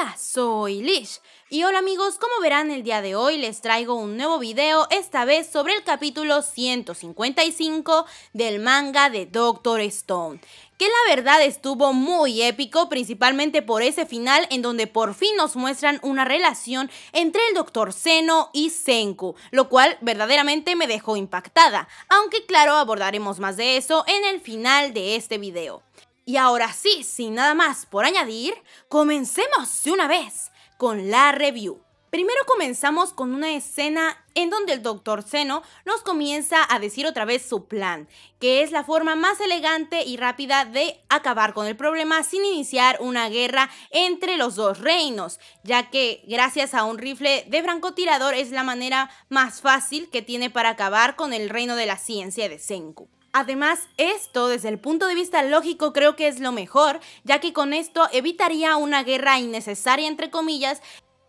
Hola, soy Lish. Y hola amigos, como verán el día de hoy les traigo un nuevo video, esta vez sobre el capítulo 155 del manga de Doctor Stone que la verdad estuvo muy épico, principalmente por ese final en donde por fin nos muestran una relación entre el Dr. Seno y Senku, lo cual verdaderamente me dejó impactada, aunque claro abordaremos más de eso en el final de este video. Y ahora sí, sin nada más por añadir, comencemos de una vez con la review. Primero comenzamos con una escena en donde el Dr. Seno nos comienza a decir otra vez su plan, que es la forma más elegante y rápida de acabar con el problema sin iniciar una guerra entre los dos reinos, ya que gracias a un rifle de francotirador es la manera más fácil que tiene para acabar con el reino de la ciencia de Senku. Además, esto desde el punto de vista lógico creo que es lo mejor, ya que con esto evitaría una guerra innecesaria entre comillas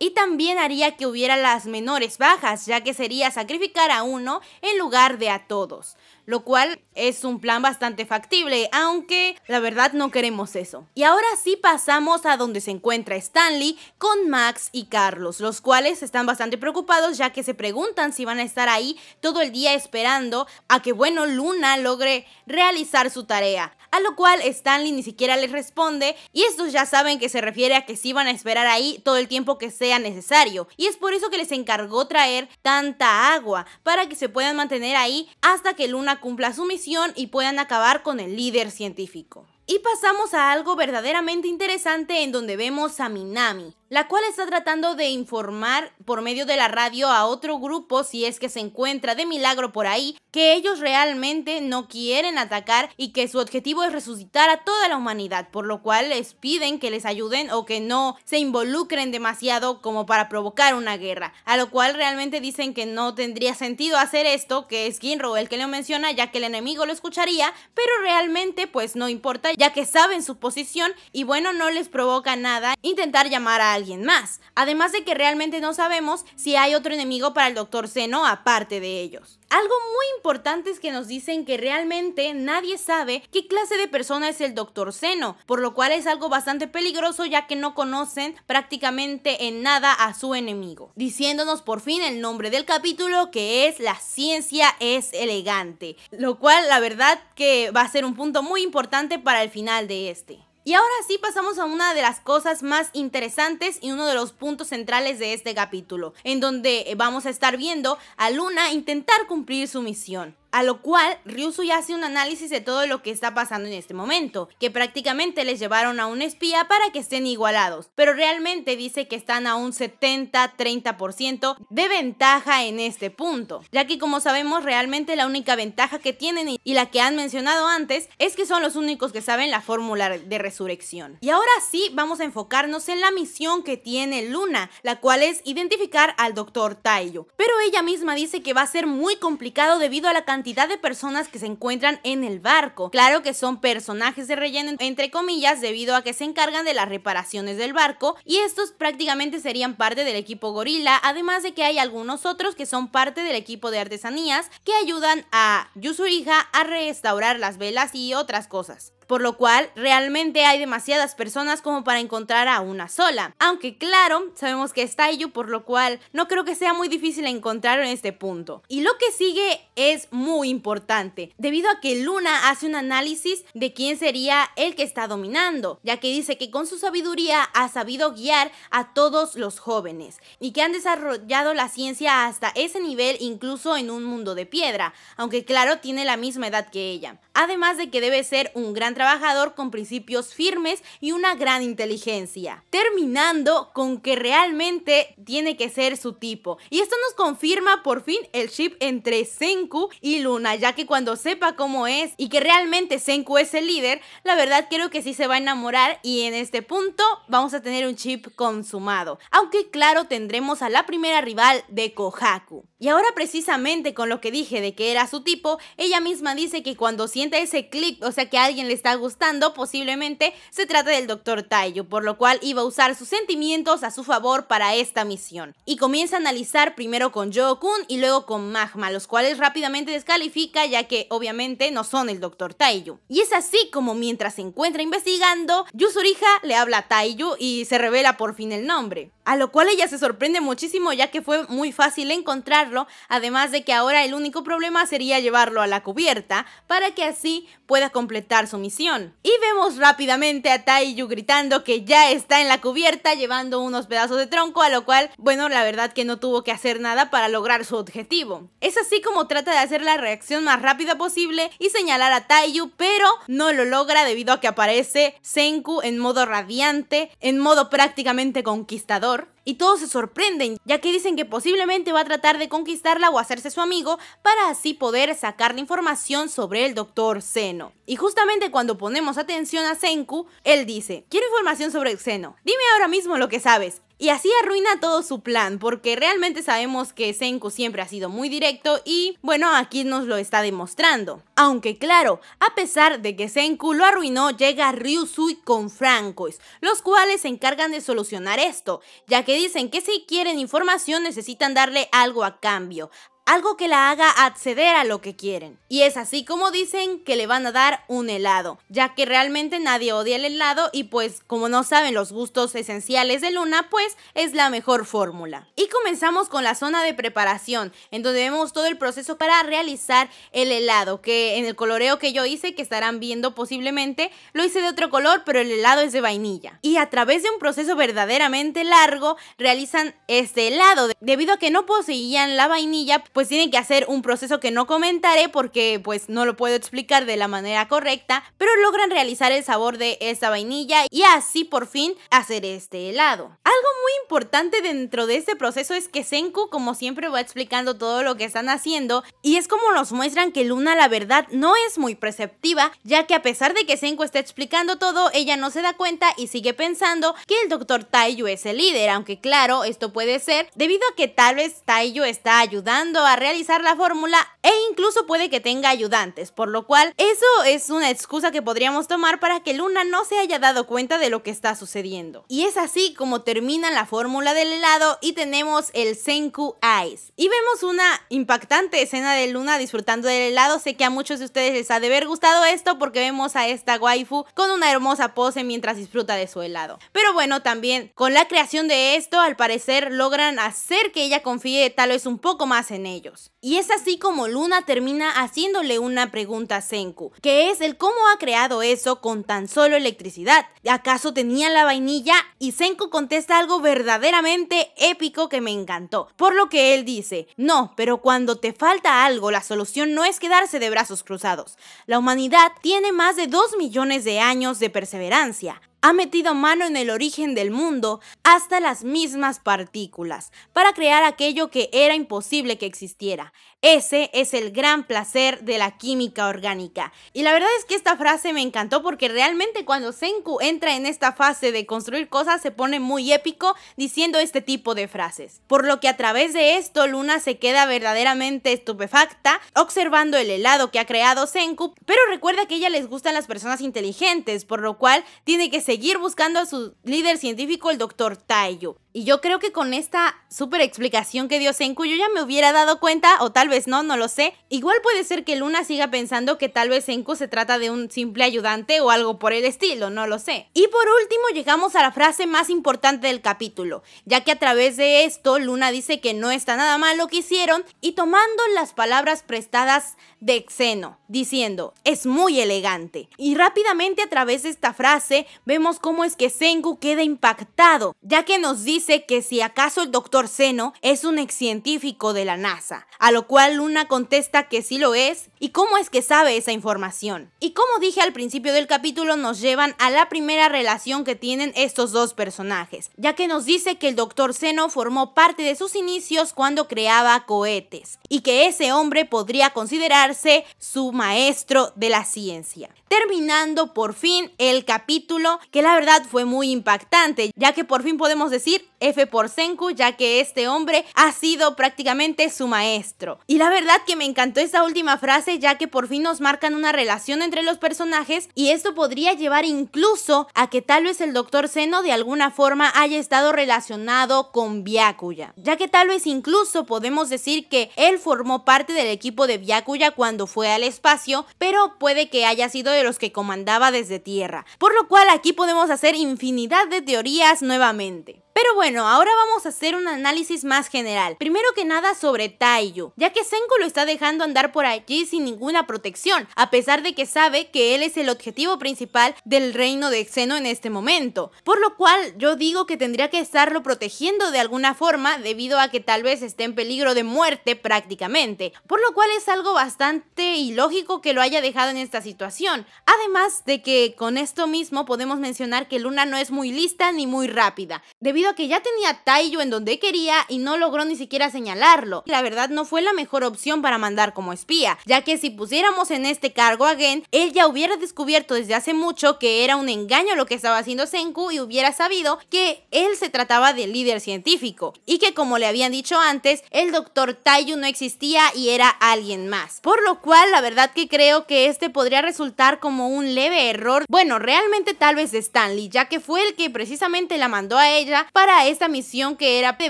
y también haría que hubiera las menores bajas, ya que sería sacrificar a uno en lugar de a todos lo cual es un plan bastante factible, aunque la verdad no queremos eso. Y ahora sí pasamos a donde se encuentra Stanley con Max y Carlos, los cuales están bastante preocupados ya que se preguntan si van a estar ahí todo el día esperando a que, bueno, Luna logre realizar su tarea. A lo cual Stanley ni siquiera les responde y estos ya saben que se refiere a que sí van a esperar ahí todo el tiempo que sea necesario. Y es por eso que les encargó traer tanta agua para que se puedan mantener ahí hasta que Luna cumpla su misión y puedan acabar con el líder científico. Y pasamos a algo verdaderamente interesante en donde vemos a Minami, la cual está tratando de informar por medio de la radio a otro grupo, si es que se encuentra de milagro por ahí, que ellos realmente no quieren atacar y que su objetivo es resucitar a toda la humanidad, por lo cual les piden que les ayuden o que no se involucren demasiado como para provocar una guerra, a lo cual realmente dicen que no tendría sentido hacer esto, que es Ginro el que lo menciona, ya que el enemigo lo escucharía, pero realmente pues no importa, ya que saben su posición y bueno, no les provoca nada intentar llamar a alguien más. Además de que realmente no sabemos si hay otro enemigo para el Doctor Seno aparte de ellos. Algo muy importante es que nos dicen que realmente nadie sabe qué clase de persona es el Doctor Seno, por lo cual es algo bastante peligroso ya que no conocen prácticamente en nada a su enemigo. Diciéndonos por fin el nombre del capítulo que es La ciencia es elegante, lo cual la verdad que va a ser un punto muy importante para el final de este. Y ahora sí pasamos a una de las cosas más interesantes y uno de los puntos centrales de este capítulo, en donde vamos a estar viendo a Luna intentar cumplir su misión. A lo cual, ya hace un análisis de todo lo que está pasando en este momento, que prácticamente les llevaron a un espía para que estén igualados, pero realmente dice que están a un 70-30% de ventaja en este punto, ya que como sabemos realmente la única ventaja que tienen y la que han mencionado antes es que son los únicos que saben la fórmula de resurrección. Y ahora sí, vamos a enfocarnos en la misión que tiene Luna, la cual es identificar al Dr. Taiyo, pero ella misma dice que va a ser muy complicado debido a la cantidad cantidad de personas que se encuentran en el barco. Claro que son personajes de relleno, entre comillas, debido a que se encargan de las reparaciones del barco y estos prácticamente serían parte del equipo gorila, además de que hay algunos otros que son parte del equipo de artesanías que ayudan a Yusuriha a restaurar las velas y otras cosas por lo cual realmente hay demasiadas personas como para encontrar a una sola. Aunque claro, sabemos que está ello, por lo cual no creo que sea muy difícil encontrar en este punto. Y lo que sigue es muy importante, debido a que Luna hace un análisis de quién sería el que está dominando, ya que dice que con su sabiduría ha sabido guiar a todos los jóvenes y que han desarrollado la ciencia hasta ese nivel incluso en un mundo de piedra, aunque claro tiene la misma edad que ella. Además de que debe ser un gran trabajador con principios firmes y una gran inteligencia, terminando con que realmente tiene que ser su tipo. Y esto nos confirma por fin el chip entre Senku y Luna, ya que cuando sepa cómo es y que realmente Senku es el líder, la verdad creo que sí se va a enamorar y en este punto vamos a tener un chip consumado. Aunque claro tendremos a la primera rival de Kohaku. Y ahora precisamente con lo que dije de que era su tipo, ella misma dice que cuando siente ese clip, o sea que a alguien le está gustando, posiblemente se trata del Dr. Taiyu, por lo cual iba a usar sus sentimientos a su favor para esta misión. Y comienza a analizar primero con jo kun y luego con Magma, los cuales rápidamente descalifica ya que obviamente no son el Dr. Taiyu. Y es así como mientras se encuentra investigando, Yusurija le habla a Taiyu y se revela por fin el nombre a lo cual ella se sorprende muchísimo ya que fue muy fácil encontrarlo, además de que ahora el único problema sería llevarlo a la cubierta para que así pueda completar su misión. Y vemos rápidamente a Taiyu gritando que ya está en la cubierta llevando unos pedazos de tronco, a lo cual, bueno, la verdad que no tuvo que hacer nada para lograr su objetivo. Es así como trata de hacer la reacción más rápida posible y señalar a Taiyu, pero no lo logra debido a que aparece Senku en modo radiante, en modo prácticamente conquistador Gracias y todos se sorprenden, ya que dicen que posiblemente va a tratar de conquistarla o hacerse su amigo para así poder sacar la información sobre el doctor Seno. Y justamente cuando ponemos atención a Senku, él dice, quiero información sobre el Seno, dime ahora mismo lo que sabes. Y así arruina todo su plan, porque realmente sabemos que Senku siempre ha sido muy directo y, bueno, aquí nos lo está demostrando. Aunque claro, a pesar de que Senku lo arruinó, llega Ryusui con Francois, los cuales se encargan de solucionar esto, ya que dicen que si quieren información necesitan darle algo a cambio algo que la haga acceder a lo que quieren. Y es así como dicen que le van a dar un helado, ya que realmente nadie odia el helado y pues como no saben los gustos esenciales de Luna, pues es la mejor fórmula. Y comenzamos con la zona de preparación, en donde vemos todo el proceso para realizar el helado, que en el coloreo que yo hice, que estarán viendo posiblemente, lo hice de otro color, pero el helado es de vainilla. Y a través de un proceso verdaderamente largo, realizan este helado, debido a que no poseían la vainilla, pues tienen que hacer un proceso que no comentaré porque pues no lo puedo explicar de la manera correcta, pero logran realizar el sabor de esta vainilla y así por fin hacer este helado. Algo muy importante dentro de este proceso es que Senku como siempre va explicando todo lo que están haciendo y es como nos muestran que Luna la verdad no es muy perceptiva ya que a pesar de que Senku está explicando todo ella no se da cuenta y sigue pensando que el doctor Taiyu es el líder, aunque claro esto puede ser debido a que tal vez Taiyu está ayudando a realizar la fórmula e incluso puede que tenga ayudantes, por lo cual eso es una excusa que podríamos tomar para que Luna no se haya dado cuenta de lo que está sucediendo. Y es así como termina la fórmula del helado y tenemos el Senku Ice. Y vemos una impactante escena de Luna disfrutando del helado, sé que a muchos de ustedes les ha de haber gustado esto porque vemos a esta waifu con una hermosa pose mientras disfruta de su helado. Pero bueno, también con la creación de esto, al parecer logran hacer que ella confíe tal vez un poco más en ella. Y es así como Luna termina haciéndole una pregunta a Senku, que es el cómo ha creado eso con tan solo electricidad. ¿Acaso tenía la vainilla? Y Senku contesta algo verdaderamente épico que me encantó. Por lo que él dice, no, pero cuando te falta algo, la solución no es quedarse de brazos cruzados. La humanidad tiene más de 2 millones de años de perseverancia ha metido mano en el origen del mundo hasta las mismas partículas para crear aquello que era imposible que existiera. Ese es el gran placer de la química orgánica. Y la verdad es que esta frase me encantó porque realmente cuando Senku entra en esta fase de construir cosas se pone muy épico diciendo este tipo de frases. Por lo que a través de esto Luna se queda verdaderamente estupefacta observando el helado que ha creado Senku, pero recuerda que a ella les gustan las personas inteligentes, por lo cual tiene que seguir buscando a su líder científico el doctor Taiyu. Y yo creo que con esta súper explicación que dio Senku, yo ya me hubiera dado cuenta, o tal vez no, no lo sé. Igual puede ser que Luna siga pensando que tal vez Senku se trata de un simple ayudante o algo por el estilo, no lo sé. Y por último llegamos a la frase más importante del capítulo, ya que a través de esto Luna dice que no está nada mal lo que hicieron y tomando las palabras prestadas de Xeno, diciendo, es muy elegante. Y rápidamente a través de esta frase vemos cómo es que Sengu queda impactado, ya que nos dice que si acaso el doctor Xeno es un excientífico científico de la NASA, a lo cual Luna contesta que sí lo es y cómo es que sabe esa información. Y como dije al principio del capítulo, nos llevan a la primera relación que tienen estos dos personajes, ya que nos dice que el doctor Seno formó parte de sus inicios cuando creaba cohetes y que ese hombre podría considerar su maestro de la ciencia. Terminando por fin el capítulo que la verdad fue muy impactante, ya que por fin podemos decir F por Senku, ya que este hombre ha sido prácticamente su maestro. Y la verdad que me encantó esta última frase, ya que por fin nos marcan una relación entre los personajes y esto podría llevar incluso a que tal vez el Doctor Seno de alguna forma haya estado relacionado con Byakuya, ya que tal vez incluso podemos decir que él formó parte del equipo de Byakuya cuando fue al espacio, pero puede que haya sido de los que comandaba desde tierra, por lo cual aquí podemos hacer infinidad de teorías nuevamente. Pero bueno, ahora vamos a hacer un análisis más general. Primero que nada sobre Taiyu, ya que Senko lo está dejando andar por allí sin ninguna protección, a pesar de que sabe que él es el objetivo principal del reino de Xeno en este momento. Por lo cual yo digo que tendría que estarlo protegiendo de alguna forma debido a que tal vez esté en peligro de muerte prácticamente. Por lo cual es algo bastante ilógico que lo haya dejado en esta situación. Además de que con esto mismo podemos mencionar que Luna no es muy lista ni muy rápida. Debido que ya tenía Taiyu en donde quería y no logró ni siquiera señalarlo. La verdad no fue la mejor opción para mandar como espía, ya que si pusiéramos en este cargo a Gen, él ya hubiera descubierto desde hace mucho que era un engaño lo que estaba haciendo Senku y hubiera sabido que él se trataba del líder científico y que como le habían dicho antes, el doctor Taiyu no existía y era alguien más. Por lo cual la verdad que creo que este podría resultar como un leve error, bueno realmente tal vez de Stanley, ya que fue el que precisamente la mandó a ella para esta misión que era de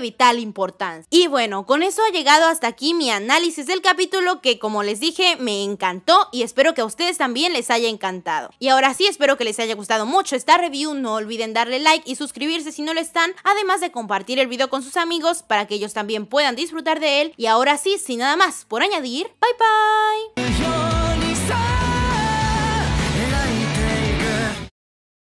vital importancia. Y bueno, con eso ha llegado hasta aquí mi análisis del capítulo que como les dije me encantó y espero que a ustedes también les haya encantado. Y ahora sí, espero que les haya gustado mucho esta review, no olviden darle like y suscribirse si no lo están, además de compartir el video con sus amigos para que ellos también puedan disfrutar de él. Y ahora sí, sin nada más por añadir, bye bye.